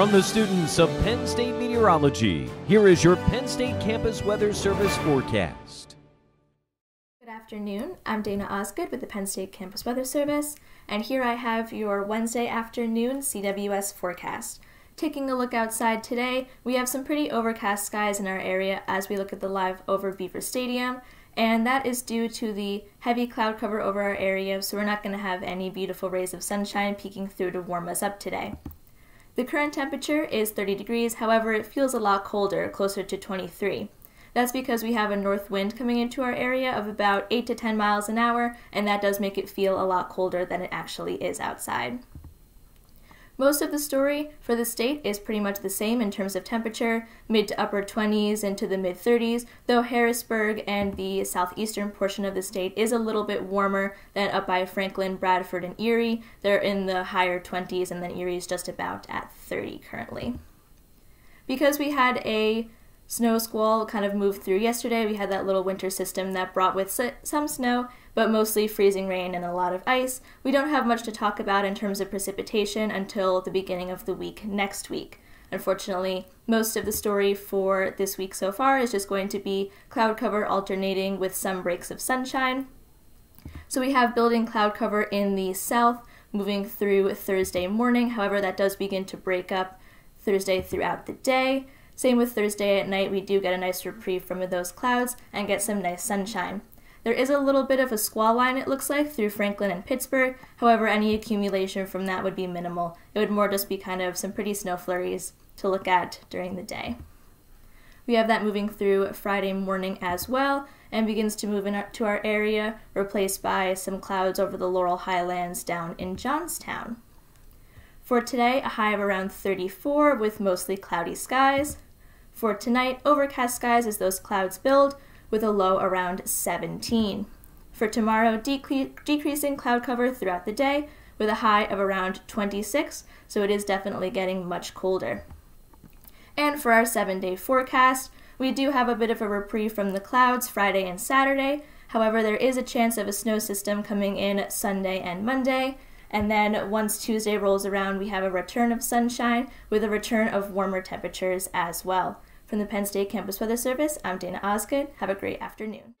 From the students of Penn State Meteorology, here is your Penn State Campus Weather Service forecast. Good afternoon. I'm Dana Osgood with the Penn State Campus Weather Service, and here I have your Wednesday afternoon CWS forecast. Taking a look outside today, we have some pretty overcast skies in our area as we look at the live over Beaver Stadium, and that is due to the heavy cloud cover over our area, so we're not going to have any beautiful rays of sunshine peeking through to warm us up today. The current temperature is 30 degrees, however, it feels a lot colder, closer to 23. That's because we have a north wind coming into our area of about 8 to 10 miles an hour, and that does make it feel a lot colder than it actually is outside. Most of the story for the state is pretty much the same in terms of temperature, mid to upper 20s into the mid 30s, though Harrisburg and the southeastern portion of the state is a little bit warmer than up by Franklin, Bradford, and Erie. They're in the higher 20s, and then Erie is just about at 30 currently. Because we had a snow squall kind of moved through yesterday. We had that little winter system that brought with some snow, but mostly freezing rain and a lot of ice. We don't have much to talk about in terms of precipitation until the beginning of the week next week. Unfortunately, most of the story for this week so far is just going to be cloud cover alternating with some breaks of sunshine. So we have building cloud cover in the south moving through Thursday morning. However, that does begin to break up Thursday throughout the day. Same with Thursday at night, we do get a nice reprieve from those clouds and get some nice sunshine. There is a little bit of a squall line, it looks like, through Franklin and Pittsburgh. However, any accumulation from that would be minimal. It would more just be kind of some pretty snow flurries to look at during the day. We have that moving through Friday morning as well and begins to move into our area, replaced by some clouds over the Laurel Highlands down in Johnstown. For today, a high of around 34 with mostly cloudy skies. For tonight, overcast skies as those clouds build, with a low around 17. For tomorrow, decre decreasing cloud cover throughout the day with a high of around 26, so it is definitely getting much colder. And for our seven day forecast, we do have a bit of a reprieve from the clouds Friday and Saturday. However, there is a chance of a snow system coming in Sunday and Monday. And then once Tuesday rolls around, we have a return of sunshine with a return of warmer temperatures as well. From the Penn State campus weather service, I'm Dana Osgood. Have a great afternoon.